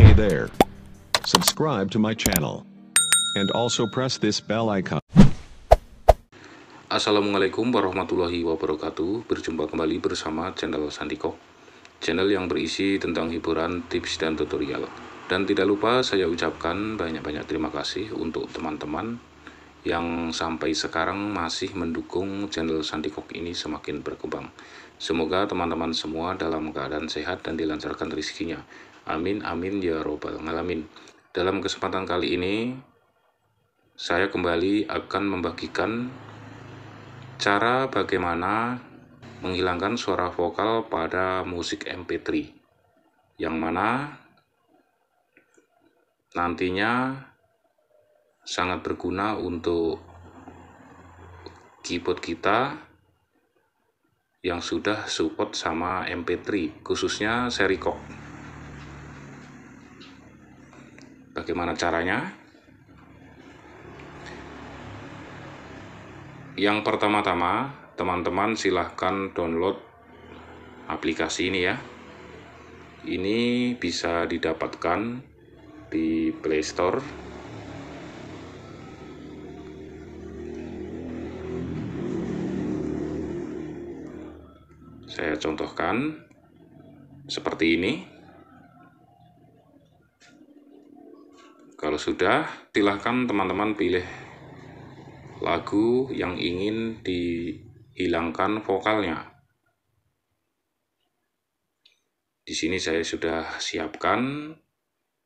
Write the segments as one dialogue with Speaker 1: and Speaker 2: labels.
Speaker 1: Hey there. Subscribe to my channel. And also press this bell icon. Assalamualaikum warahmatullahi wabarakatuh. Berjumpa kembali bersama channel Sandiko. Channel yang berisi tentang hiburan, tips, dan tutorial. Dan tidak lupa saya ucapkan banyak-banyak terima kasih untuk teman-teman yang sampai sekarang masih mendukung channel Sandikok ini semakin berkembang. Semoga teman-teman semua dalam keadaan sehat dan dilancarkan rezekinya. Amin, amin ya robbal alamin. Dalam kesempatan kali ini, saya kembali akan membagikan cara bagaimana menghilangkan suara vokal pada musik MP3, yang mana nantinya sangat berguna untuk keyboard kita yang sudah support sama MP3, khususnya seri kok. bagaimana caranya? Yang pertama-tama, teman-teman silahkan download aplikasi ini ya. Ini bisa didapatkan di Play Store. Saya contohkan seperti ini. Kalau sudah, silahkan teman-teman pilih lagu yang ingin dihilangkan vokalnya. Di sini saya sudah siapkan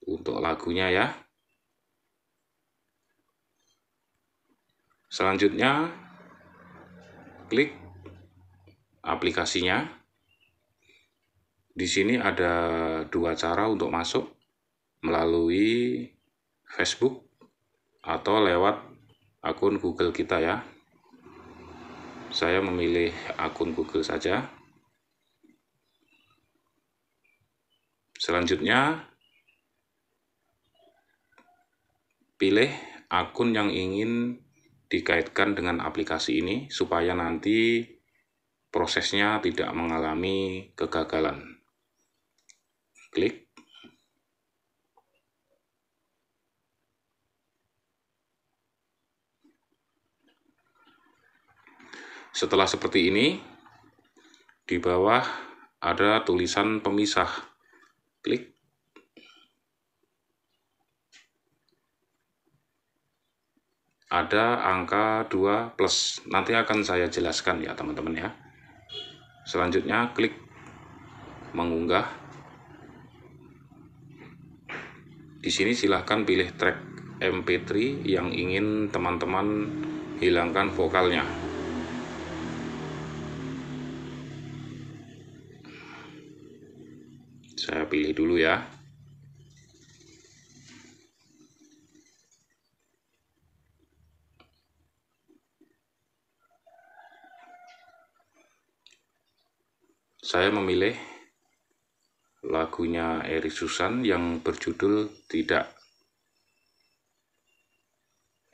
Speaker 1: untuk lagunya ya. Selanjutnya, klik aplikasinya. Di sini ada dua cara untuk masuk melalui Facebook atau lewat akun Google kita ya. Saya memilih akun Google saja. Selanjutnya, pilih akun yang ingin dikaitkan dengan aplikasi ini supaya nanti prosesnya tidak mengalami kegagalan. Klik. Setelah seperti ini, di bawah ada tulisan pemisah. Klik. Ada angka 2 plus. Nanti akan saya jelaskan ya teman-teman ya. Selanjutnya klik mengunggah. Di sini silahkan pilih track MP3 yang ingin teman-teman hilangkan vokalnya. pilih dulu ya. Saya memilih lagunya Eri Susan yang berjudul Tidak.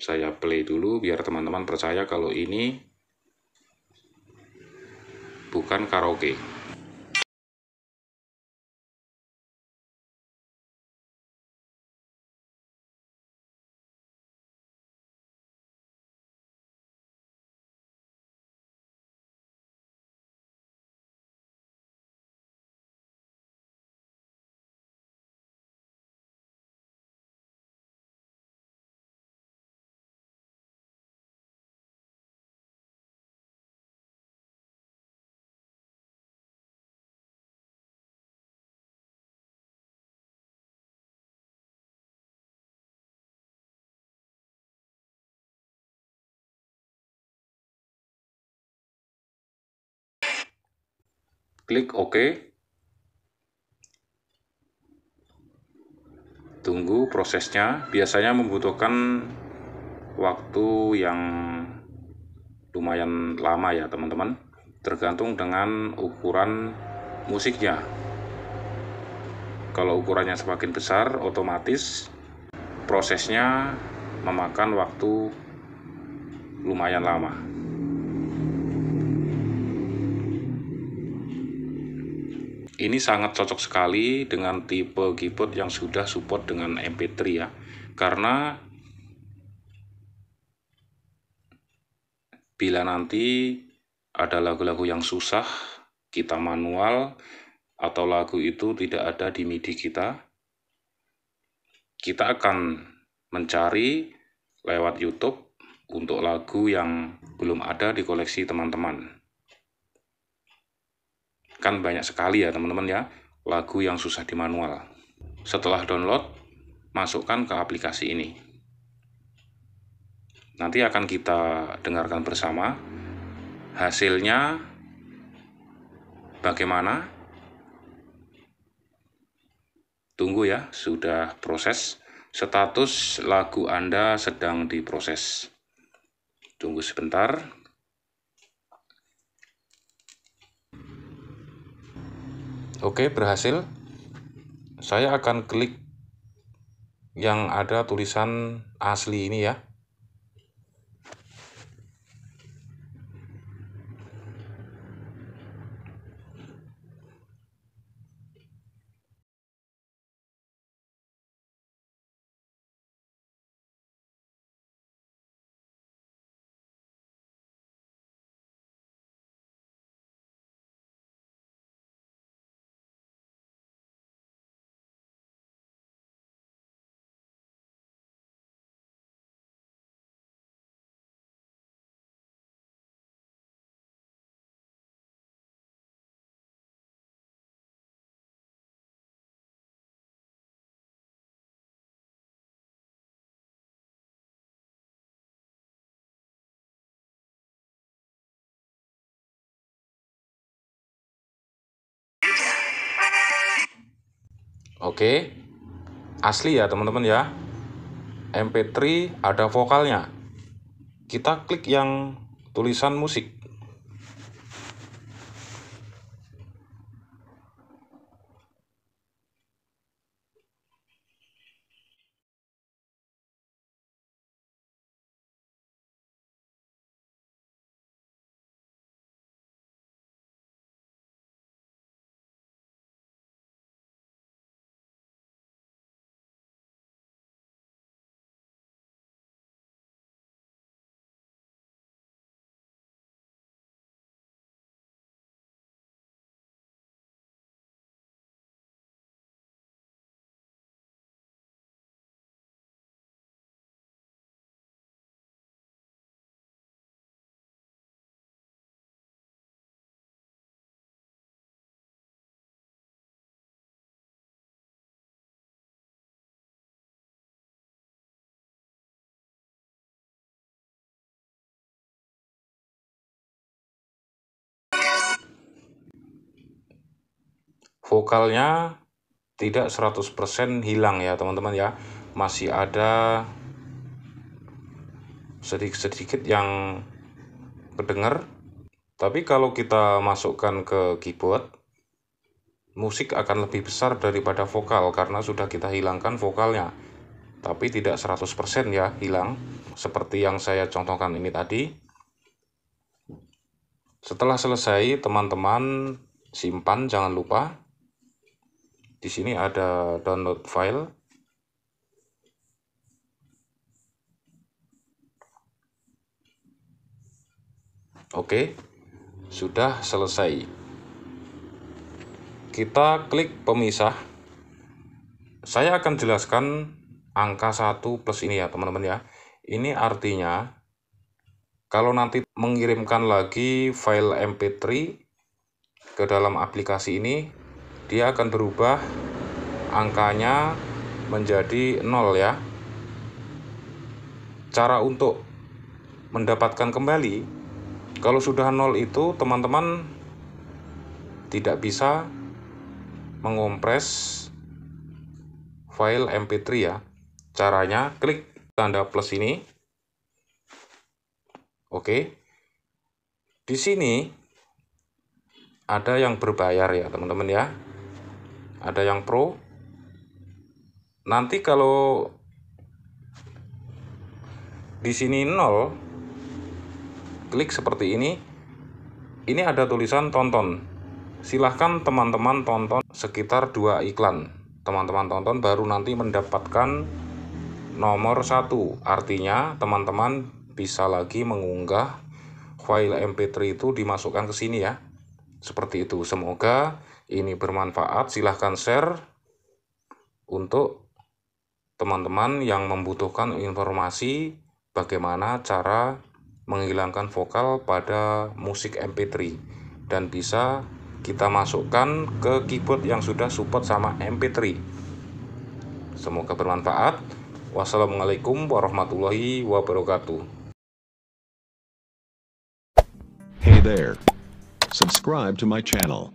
Speaker 1: Saya play dulu biar teman-teman percaya kalau ini bukan karaoke. Klik OK. Tunggu prosesnya. Biasanya membutuhkan waktu yang lumayan lama ya teman-teman. Tergantung dengan ukuran musiknya. Kalau ukurannya semakin besar, otomatis prosesnya memakan waktu lumayan lama. Ini sangat cocok sekali dengan tipe keyboard yang sudah support dengan MP3 ya. Karena bila nanti ada lagu-lagu yang susah, kita manual atau lagu itu tidak ada di MIDI kita, kita akan mencari lewat YouTube untuk lagu yang belum ada di koleksi teman-teman. Kan banyak sekali ya teman-teman ya lagu yang susah di manual. Setelah download, masukkan ke aplikasi ini. Nanti akan kita dengarkan bersama hasilnya bagaimana. Tunggu ya, sudah proses. Status lagu Anda sedang diproses. Tunggu sebentar. Oke, berhasil. Saya akan klik yang ada tulisan asli ini ya. Oke. Asli ya teman-teman ya. MP3 ada vokalnya. Kita klik yang tulisan musik. vokalnya tidak 100% hilang ya teman-teman ya masih ada sedikit-sedikit yang kedengar tapi kalau kita masukkan ke keyboard musik akan lebih besar daripada vokal karena sudah kita hilangkan vokalnya tapi tidak 100% ya hilang seperti yang saya contohkan ini tadi setelah selesai teman-teman simpan jangan lupa di sini ada download file. Oke, sudah selesai. Kita klik pemisah. Saya akan jelaskan angka 1 plus ini ya teman-teman ya. Ini artinya kalau nanti mengirimkan lagi file MP3 ke dalam aplikasi ini, dia akan berubah angkanya menjadi 0 ya. Cara untuk mendapatkan kembali kalau sudah 0 itu teman-teman tidak bisa mengompres file mp3 ya. Caranya klik tanda plus ini. Oke. Di sini ada yang berbayar ya, teman-teman ya ada yang pro nanti kalau di sini nol klik seperti ini ini ada tulisan tonton silahkan teman-teman tonton sekitar dua iklan teman-teman tonton baru nanti mendapatkan nomor satu artinya teman-teman bisa lagi mengunggah file mp3 itu dimasukkan ke sini ya seperti itu semoga ini bermanfaat, silahkan share untuk teman-teman yang membutuhkan informasi bagaimana cara menghilangkan vokal pada musik MP3 dan bisa kita masukkan ke keyboard yang sudah support sama MP3. Semoga bermanfaat. Wassalamualaikum warahmatullahi wabarakatuh. Hey there. Subscribe to my channel.